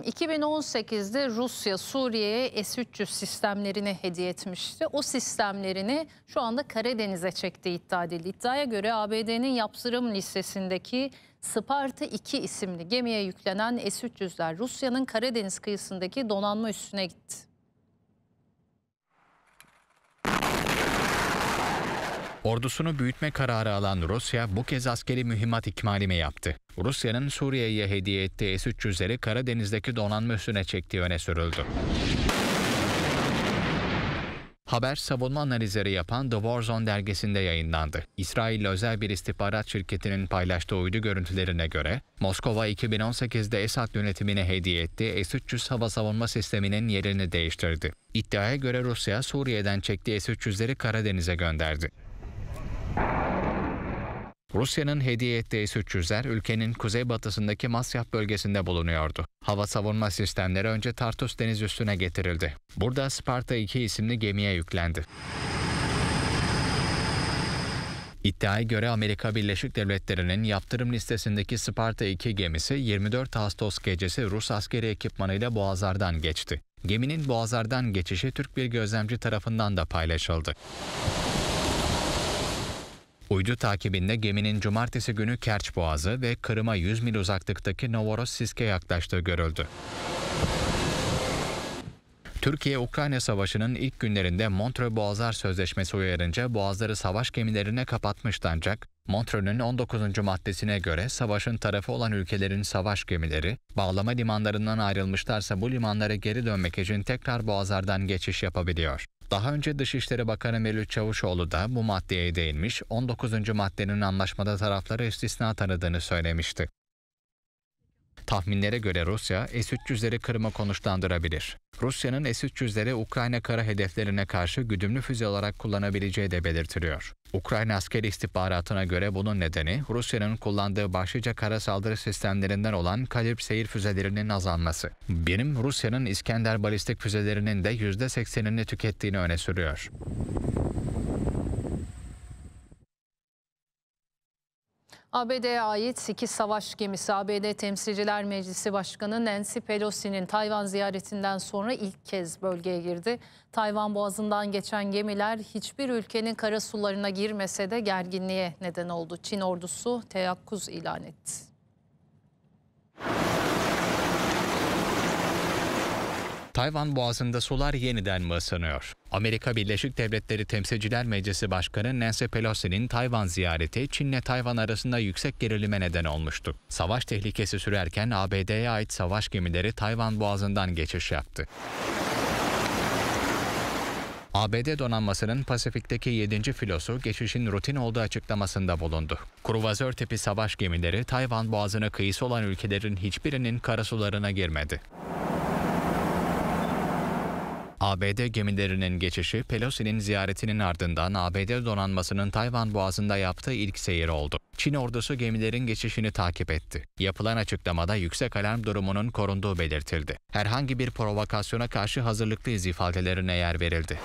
2018'de Rusya Suriye'ye S-300 sistemlerini hediye etmişti. O sistemlerini şu anda Karadeniz'e çektiği iddia edildi. İddiaya göre ABD'nin yaptırım listesindeki Sparta 2 isimli gemiye yüklenen S-300'ler Rusya'nın Karadeniz kıyısındaki donanma üstüne gitti. Ordusunu büyütme kararı alan Rusya bu kez askeri mühimmat ikmalimi yaptı. Rusya'nın Suriye'ye hediye ettiği S-300'leri Karadeniz'deki donanma üssüne çektiği öne sürüldü. Haber savunma analizleri yapan The Warzone dergisinde yayınlandı. İsrail özel bir istihbarat şirketinin paylaştığı uydu görüntülerine göre Moskova 2018'de Esad yönetimine hediye ettiği S-300 hava savunma sisteminin yerini değiştirdi. İddiaya göre Rusya Suriye'den çektiği S-300'leri Karadeniz'e gönderdi. Rusya'nın hediye ettiği S-300'ler ülkenin kuzeybatısındaki Masyaf bölgesinde bulunuyordu. Hava savunma sistemleri önce Tartus deniz üstüne getirildi. Burada Sparta 2 isimli gemiye yüklendi. İddiaya göre Amerika Birleşik Devletleri'nin yaptırım listesindeki Sparta 2 gemisi 24 Ağustos gecesi Rus askeri ekipmanıyla Boğazlar'dan geçti. Geminin Boğazlar'dan geçişi Türk bir gözlemci tarafından da paylaşıldı. Uydu takibinde geminin cumartesi günü Kerç Boğazı ve Kırım'a 100 mil uzaklıktaki Novorossiysk'e yaklaştığı görüldü. Türkiye-Ukrayna Savaşı'nın ilk günlerinde Montreux Boğazlar Sözleşmesi uyarınca boğazları savaş gemilerine kapatmıştı ancak Montreux'ün 19. maddesine göre savaşın tarafı olan ülkelerin savaş gemileri bağlama limanlarından ayrılmışlarsa bu limanlara geri dönmek için tekrar boğazlardan geçiş yapabiliyor. Daha önce Dışişleri Bakanı Melih Çavuşoğlu da bu maddeye değinmiş, 19. maddenin anlaşmada tarafları istisna tanıdığını söylemişti. Tahminlere göre Rusya S-300'leri Kırım'a konuşlandırabilir. Rusya'nın S-300'leri Ukrayna kara hedeflerine karşı güdümlü füze olarak kullanabileceği de belirtiliyor. Ukrayna askeri istihbaratına göre bunun nedeni Rusya'nın kullandığı başlıca kara saldırı sistemlerinden olan kalib seyir füzelerinin azalması. Birim Rusya'nın İskender balistik füzelerinin de %80'ini tükettiğini öne sürüyor. ABD'ye ait 8 savaş gemisi ABD Temsilciler Meclisi Başkanı Nancy Pelosi'nin Tayvan ziyaretinden sonra ilk kez bölgeye girdi. Tayvan boğazından geçen gemiler hiçbir ülkenin kara sularına girmese de gerginliğe neden oldu. Çin ordusu teyakkuz ilan etti. Tayvan boğazında sular yeniden mi ısınıyor? Amerika Birleşik Devletleri Temsilciler Meclisi Başkanı Nancy Pelosi'nin Tayvan ziyareti Çin'le Tayvan arasında yüksek gerilime neden olmuştu. Savaş tehlikesi sürerken ABD'ye ait savaş gemileri Tayvan boğazından geçiş yaptı. ABD donanmasının Pasifik'teki 7. filosu geçişin rutin olduğu açıklamasında bulundu. Kruvazör tipi savaş gemileri Tayvan boğazına kıyısı olan ülkelerin hiçbirinin karasularına girmedi. ABD gemilerinin geçişi Pelosi'nin ziyaretinin ardından ABD donanmasının Tayvan boğazında yaptığı ilk seyir oldu. Çin ordusu gemilerin geçişini takip etti. Yapılan açıklamada yüksek alarm durumunun korunduğu belirtildi. Herhangi bir provokasyona karşı hazırlıklıyız ifadelerine yer verildi.